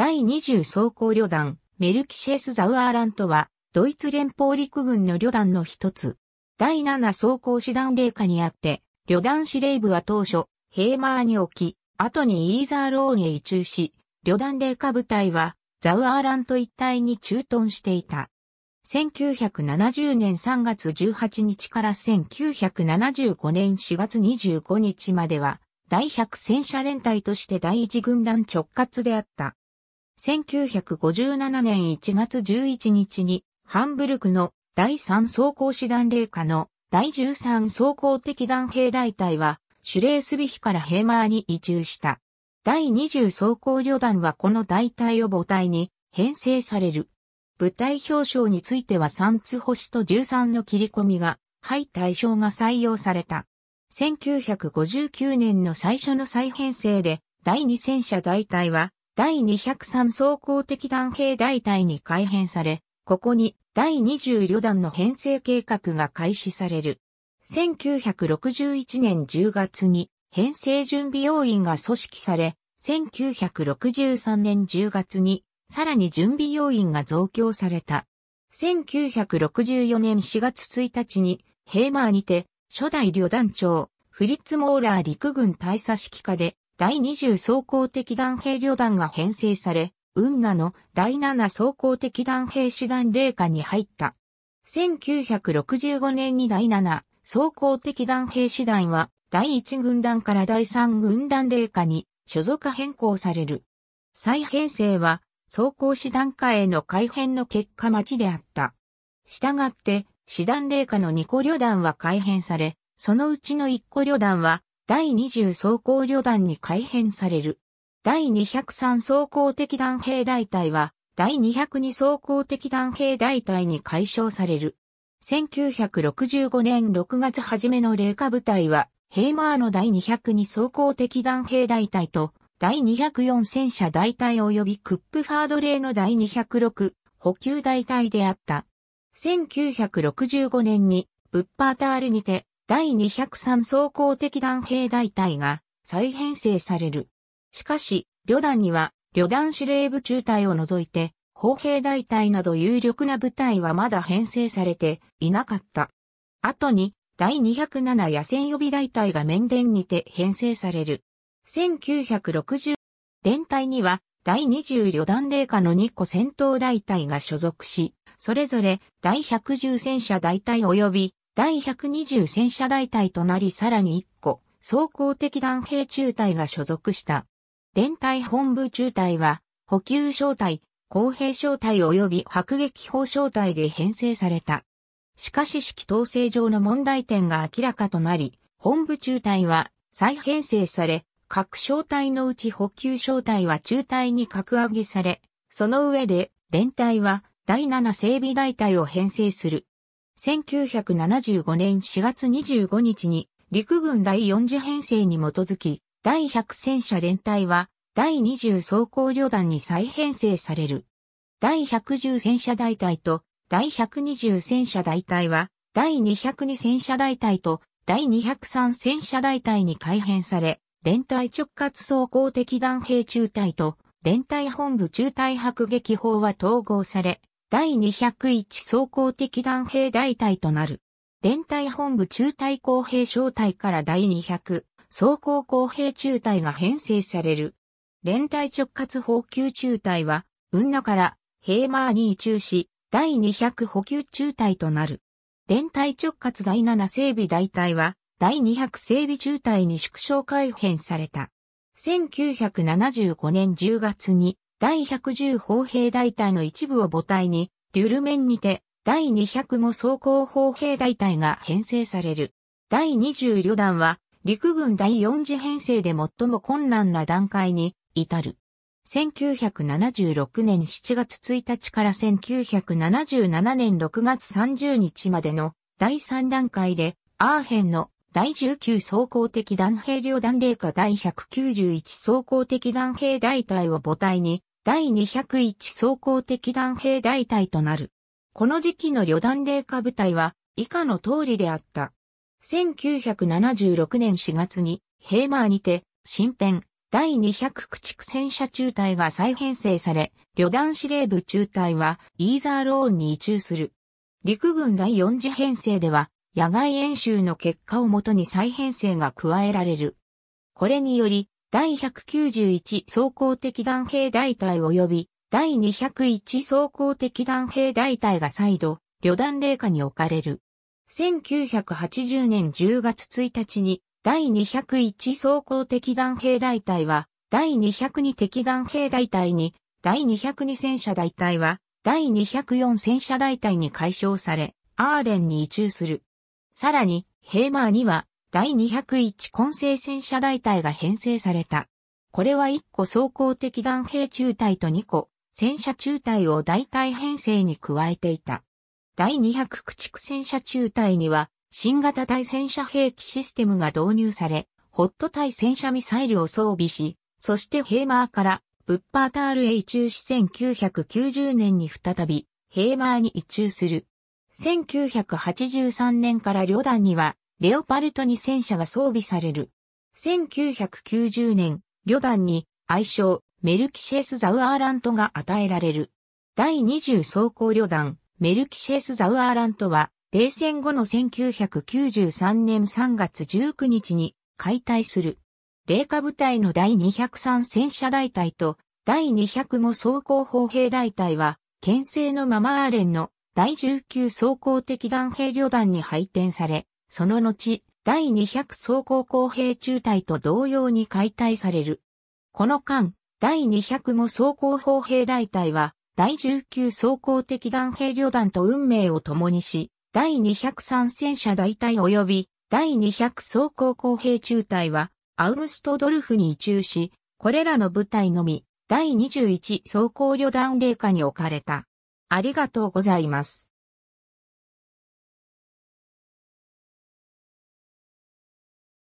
第20装甲旅団、メルキシェス・ザウアーラントは、ドイツ連邦陸軍の旅団の一つ。第7装甲師団霊下にあって、旅団司令部は当初、ヘーマーに置き、後にイーザーローンへ移駐し、旅団霊下部隊は、ザウアーラント一帯に駐屯していた。1970年3月18日から1975年4月25日までは、第100戦車連隊として第1軍団直轄であった。1957年1月11日に、ハンブルクの第3装甲師団霊下の第13装甲敵団兵大隊は、シュレースビヒからヘーマーに移住した。第20装甲旅団はこの大隊を母体に編成される。部隊表彰については3つ星と13の切り込みが、はい対象が採用された。1959年の最初の再編成で、第2戦車大隊は、第203装甲的弾兵大隊に改編され、ここに第20旅団の編成計画が開始される。1961年10月に編成準備要員が組織され、1963年10月にさらに準備要員が増強された。1964年4月1日にヘーマーにて初代旅団長フリッツ・モーラー陸軍大佐指揮下で第20装甲的弾兵旅団が編成され、運河の第7装甲的弾兵師団霊下に入った。1965年に第7装甲的弾兵師団は第1軍団から第3軍団霊下に所属変更される。再編成は装甲師団下への改編の結果待ちであった。したがって、師団霊下の2個旅団は改編され、そのうちの1個旅団は第20装甲旅団に改編される。第203装甲敵団兵大隊は、第202装甲敵団兵大隊に解消される。1965年6月初めの霊下部隊は、ヘイマーの第202装甲敵団兵大隊と、第204戦車大隊及びクップファードレーの第206補給大隊であった。1965年に、ブッパータールにて、第203装甲的弾兵大隊が再編成される。しかし、旅団には旅団司令部中隊を除いて、砲兵大隊など有力な部隊はまだ編成されていなかった。後に、第207野戦予備大隊が面伝にて編成される。1960連隊には第20旅団霊下の2個戦闘大隊が所属し、それぞれ第110戦車大隊及び第120戦車大隊となりさらに1個、装甲的弾兵中隊が所属した。連隊本部中隊は、補給小隊、公平小隊及び迫撃砲小隊で編成された。しかし指揮統制上の問題点が明らかとなり、本部中隊は再編成され、各小隊のうち補給小隊は中隊に格上げされ、その上で連隊は第7整備大隊を編成する。1975年4月25日に陸軍第4次編成に基づき、第100戦車連隊は第20装甲旅団に再編成される。第110戦車大隊と第120戦車大隊は第202戦車大隊と第203戦車大隊に改編され、連隊直轄装甲的弾兵中隊と連隊本部中隊迫撃砲は統合され、第201総合的弾兵大隊となる。連隊本部中隊公兵小隊から第200総合公兵中隊が編成される。連隊直轄補給中隊は、運河からヘーマーに移住し、第200補給中隊となる。連隊直轄第7整備大隊は、第200整備中隊に縮小改編された。1975年10月に第110砲兵大隊の一部を母体に、デュルメンにて、第205装甲砲兵大隊が編成される。第20旅団は、陸軍第4次編成で最も困難な段階に至る。1976年7月1日から1977年6月30日までの第3段階で、アーヘンの第19装甲的弾兵旅団霊下第191装甲的弾兵大隊を母体に第201走行的弾兵大隊となる。この時期の旅団霊下部隊は以下の通りであった。1976年4月にヘーマーにて新編第200駆逐戦車中隊が再編成され、旅団司令部中隊はイーザーローンに移住する。陸軍第4次編成では野外演習の結果をもとに再編成が加えられる。これにより、第191装甲的弾兵大隊及び第201装甲的弾兵大隊が再度、旅団霊下に置かれる。1980年10月1日に、第201装甲的弾兵大隊は、第202敵弾兵大隊に、第202戦車大隊は、第204戦車大隊に解消され、アーレンに移駐する。さらに、ヘーマーには、第201混成戦車大隊が編成された。これは1個装甲的弾兵中隊と2個戦車中隊を大隊編成に加えていた。第200駆逐戦車中隊には新型対戦車兵器システムが導入され、ホット対戦車ミサイルを装備し、そしてヘーマーからブッパータールへ移駐し1990年に再びヘーマーに移駐する。1983年から旅団にはレオパルト2戦車が装備される。1990年、旅団に愛称メルキシェス・ザウアーラントが与えられる。第20装甲旅団メルキシェス・ザウアーラントは冷戦後の1993年3月19日に解体する。冷下部隊の第203戦車大隊と第205装甲砲兵大隊は、牽制のママーレンの第19装甲的弾兵旅団に配点され、その後、第200装甲工兵中隊と同様に解体される。この間、第205装甲砲兵大隊は、第19装甲敵弾兵旅団と運命を共にし、第203戦車大隊及び、第200装甲工兵中隊は、アウグストドルフに移駐し、これらの部隊のみ、第21装甲旅団霊下に置かれた。ありがとうございます。